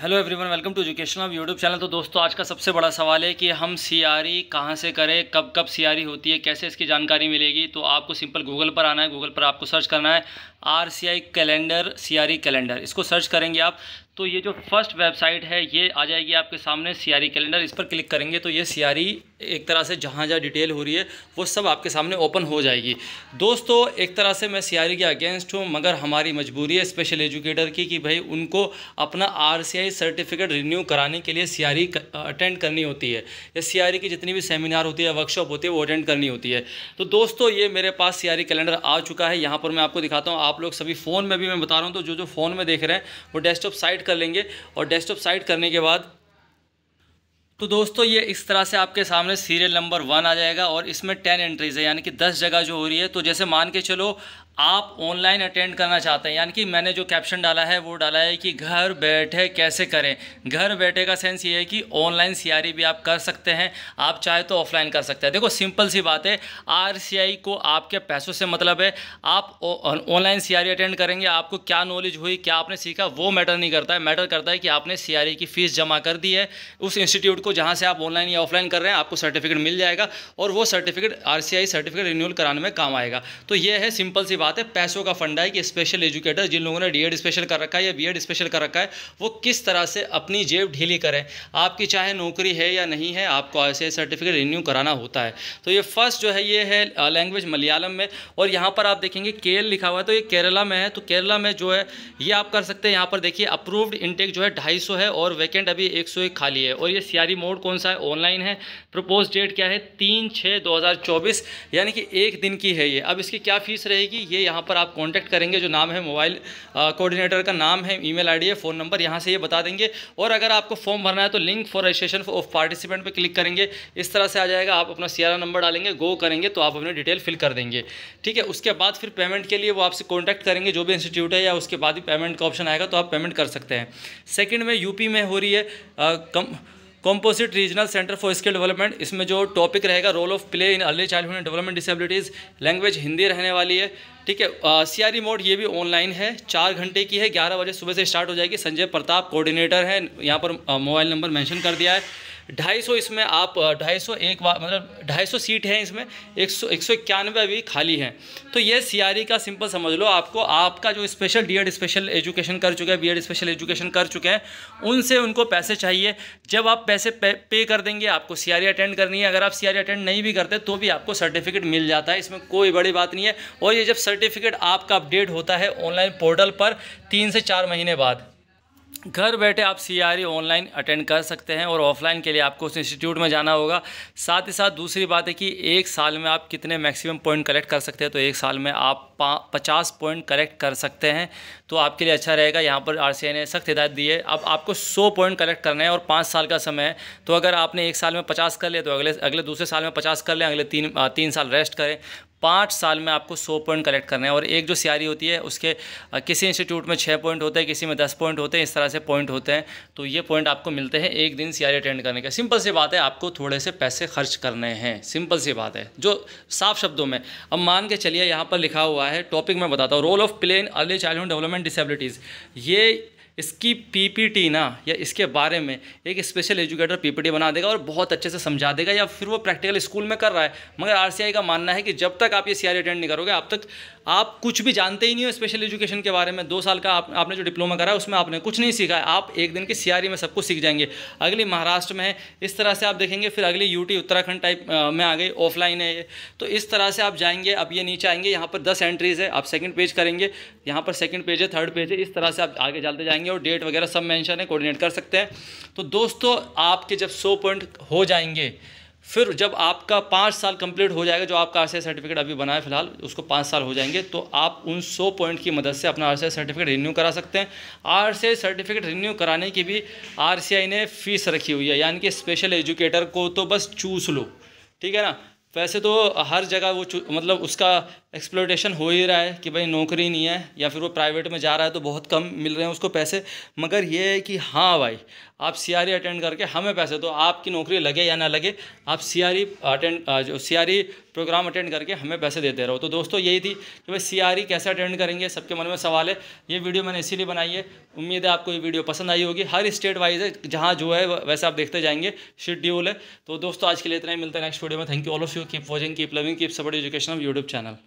hello everyone welcome to education of YouTube channel तो दोस्तों आज का सबसे बड़ा सवाल है कि हम सीआरई e कहाँ से करें कब कब सीआरई e होती है कैसे इसकी जानकारी मिलेगी तो आपको सिंपल गूगल पर आना है गूगल पर आपको सर्च करना है R C I calendar C R calendar इसको सर्च करेंगे आप तो ये जो फर्स्ट वेबसाइट है ये आ जाएगी आपके सामने सीआरी कैलेंडर e इस पर क्लिक करेंगे तो ये सीआरी e एक तरह से जहाँ जहाँ डिटेल हो रही है वो सब आपके सामने ओपन हो जाएगी दोस्तों एक तरह से मैं सीआरी e के अगेंस्ट हूँ मगर हमारी मजबूरी है स्पेशल एजुकेटर की कि भाई उनको अपना आरसीआई सर्टिफिकेट रिन्यू कराने के लिए सीआरी अटेंड करनी होती है या सीआरी की जितनी भी सेमिनार होती है वर्कशॉप होती है वो अटेंड करनी होती है तो दोस्तों ये मेरे पास सियारी कैलेंडर आ चुका है यहाँ पर मैं आपको दिखाता हूँ आप लोग सभी फ़ोन में भी मैं बता रहा हूँ तो जो जो फ़ोन में देख रहे हैं वो डेस्कटॉप साइट कर लेंगे और डेस्कटॉप साइड करने के बाद तो दोस्तों ये इस तरह से आपके सामने सीरियल नंबर वन आ जाएगा और इसमें टेन एंट्रीज़ है यानी कि दस जगह जो हो रही है तो जैसे मान के चलो आप ऑनलाइन अटेंड करना चाहते हैं यानी कि मैंने जो कैप्शन डाला है वो डाला है कि घर बैठे कैसे करें घर बैठे का सेंस ये है कि ऑनलाइन सीआरई e भी आप कर सकते हैं आप चाहे तो ऑफलाइन कर सकते हैं देखो सिंपल सी बात है आरसीआई को आपके पैसों से मतलब है आप ऑनलाइन सीआरई e अटेंड करेंगे आपको क्या नॉलेज हुई क्या आपने सीखा वो मैटर नहीं करता है मैटर करता है कि आपने सी e की फ़ीस जमा कर दी है उस इंस्टीट्यूट को जहाँ से आप ऑनलाइन या ऑफलाइन कर रहे हैं आपको सर्टिफिकेट मिल जाएगा और वो सर्टिफिकेट आर सर्टिफिकेट रिन्यूल कराने में काम आएगा तो यह है सिंपल सी बात बात है पैसों का फंडा है कि स्पेशल एजुकेटर जिन लोगों ने डीएड स्पेशल कर रखा है या बीएड स्पेशल कर रखा है वो किस तरह से अपनी जेब ढीली करें आपकी चाहे नौकरी है या नहीं है आपको ऐसे सर्टिफिकेट रिन्यू कराना होता है तो ये फर्स्ट जो है ये है लैंग्वेज मलयालम में और यहाँ पर आप देखेंगे के लिखा हुआ है तो ये केरला में है तो केरला में जो है ये आप कर सकते हैं यहाँ पर देखिए अप्रूव्ड इनटेक जो है ढाई है और वैकेंट अभी एक खाली है और ये सियारी मोड कौन सा है ऑनलाइन है प्रपोज डेट क्या है तीन छः दो यानी कि एक दिन की है ये अब इसकी क्या फीस रहेगी ये ये यहाँ पर आप कॉन्टैक्ट करेंगे जो नाम है मोबाइल कोऑर्डिनेटर का नाम है ईमेल आईडी है फ़ोन नंबर यहाँ से ये बता देंगे और अगर आपको फॉर्म भरना है तो link for registration of participant पर क्लिक करेंगे इस तरह से आ जाएगा आप अपना सी नंबर डालेंगे गो करेंगे तो आप अपनी डिटेल फिल कर देंगे ठीक है उसके बाद फिर पेमेंट के लिए वो आपसे कॉन्टैक्ट करेंगे जो भी इंस्टीट्यूट है या उसके बाद ही पेमेंट का ऑप्शन आएगा तो आप पेमेंट कर सकते हैं सेकेंड में यूपी में हो रही है आ, कम composite regional centre for skill development इसमें जो टॉपिक रहेगा role of play in early childhood development disabilities language Hindi रहने वाली है ठीक है सीआरई मोड e ये भी ऑनलाइन है चार घंटे की है ग्यारह बजे सुबह से स्टार्ट हो जाएगी संजय प्रताप कोऑर्डिनेटर है यहाँ पर मोबाइल नंबर मैंशन कर दिया है ढाई सौ इसमें आप ढाई सौ एक मतलब ढाई सौ सीट हैं इसमें एक सौ एक सौ इक्यानवे अभी खाली हैं तो ये सी का सिंपल समझ लो आपको आपका जो स्पेशल डी स्पेशल एजुकेशन कर चुके हैं बी स्पेशल एजुकेशन कर चुके हैं उनसे उनको पैसे चाहिए जब आप पैसे पे, पे कर देंगे आपको सी अटेंड करनी है अगर आप सी अटेंड नहीं भी करते तो भी आपको सर्टिफिकेट मिल जाता है इसमें कोई बड़ी बात नहीं है और ये जब सर्टिफिकेट आपका अपडेट होता है ऑनलाइन पोर्टल पर तीन से चार महीने बाद घर बैठे आप सी आर ऑनलाइन अटेंड कर सकते हैं और ऑफलाइन के लिए आपको उस इंस्टीट्यूट में जाना होगा साथ ही साथ दूसरी बात है कि एक साल में आप कितने मैक्सिमम पॉइंट कलेक्ट कर सकते हैं तो एक साल में आप पचास पॉइंट कलेक्ट कर सकते हैं तो आपके लिए अच्छा रहेगा यहाँ पर आर ने सख्त हिदायत दी है अब आपको सौ पॉइंट कलेक्ट करना है और पाँच साल का समय है तो अगर आपने एक साल में पचास कर लिया तो अगले अगले दूसरे साल में पचास कर लें अगले तीन तीन साल रेस्ट करें पाँच साल में आपको सौ पॉइंट कलेक्ट करने हैं और एक जो सियारी होती है उसके किसी इंस्टीट्यूट में छः पॉइंट होते हैं किसी में दस पॉइंट होते हैं इस तरह से पॉइंट होते हैं तो ये पॉइंट आपको मिलते हैं एक दिन सियारी अटेंड करने का सिंपल सी बात है आपको थोड़े से पैसे खर्च करने हैं सिंपल सी बात है जो साफ शब्दों में अब मान के चलिए यहाँ पर लिखा हुआ है टॉपिक मैं बताता हूँ role of play in early childhood development disabilities ये इसकी पीपीटी ना या इसके बारे में एक स्पेशल एजुकेटर पीपीटी बना देगा और बहुत अच्छे से समझा देगा या फिर वो प्रैक्टिकल स्कूल में कर रहा है मगर आरसीआई का मानना है कि जब तक आप ये सीआरई अटेंड e नहीं करोगे आप तक आप कुछ भी जानते ही नहीं हो स्पेशल एजुकेशन के बारे में दो साल का आप, आपने जो डिप्लोमा करा है उसमें आपने कुछ नहीं सीखा है आप एक दिन की सीआरई e में सब कुछ सीख जाएंगे अगली महाराष्ट्र में है इस तरह से आप देखेंगे फिर अगली यूटी उत्तराखंड टाइप में आ गई ऑफलाइन है तो इस तरह से आप जाएंगे आप ये नीचे आएंगे यहाँ पर दस एंट्रीज़ है आप सेकेंड पेज करेंगे यहाँ पर सेकेंड पेज है थर्ड पेज है इस तरह से आप आगे चलते जाएंगे जाएंगे और डेट वगैरह सब मेंशन है कोऑर्डिनेट कर सकते हैं तो दोस्तों आपके जब सौ पॉइंट हो जाएंगे फिर जब आपका पाँच साल कंप्लीट हो जाएगा जो आपका आर सर्टिफिकेट अभी बनाए फिलहाल उसको पाँच साल हो जाएंगे तो आप उन सौ पॉइंट की मदद से अपना आर सर्टिफिकेट रिन्यू करा सकते हैं आर सर्टिफिकेट रिन्यू कराने की भी आर ने फ़ीस रखी हुई है यानी कि स्पेशल एजुकेटर को तो बस चूस लो ठीक है ना वैसे तो हर जगह वो मतलब उसका एक्सप्लोटेशन हो ही रहा है कि भाई नौकरी नहीं है या फिर वो प्राइवेट में जा रहा है तो बहुत कम मिल रहे हैं उसको पैसे मगर ये है कि हाँ भाई आप सीआरई अटेंड e करके हमें पैसे तो आपकी नौकरी लगे या ना लगे आप सीआरई e अटेंड जो सीआरई प्रोग्राम अटेंड करके हमें पैसे देते रहो तो दोस्तों यही थी कि भाई सी e कैसे अटेंड करेंगे सबके मन में सवाल है ये वीडियो मैंने इसीलिए बनाई है उम्मीद है आपको ये वीडियो पसंद आई होगी हर स्टेट वाइज है जहाँ जो है वैसे आप देखते जाएंगे शेड्यूल है तो दोस्तों आज के लिए इतना ही मिलता है नेक्स्ट वीडियो में thank you all of you keep watching keep loving keep support education of YouTube channel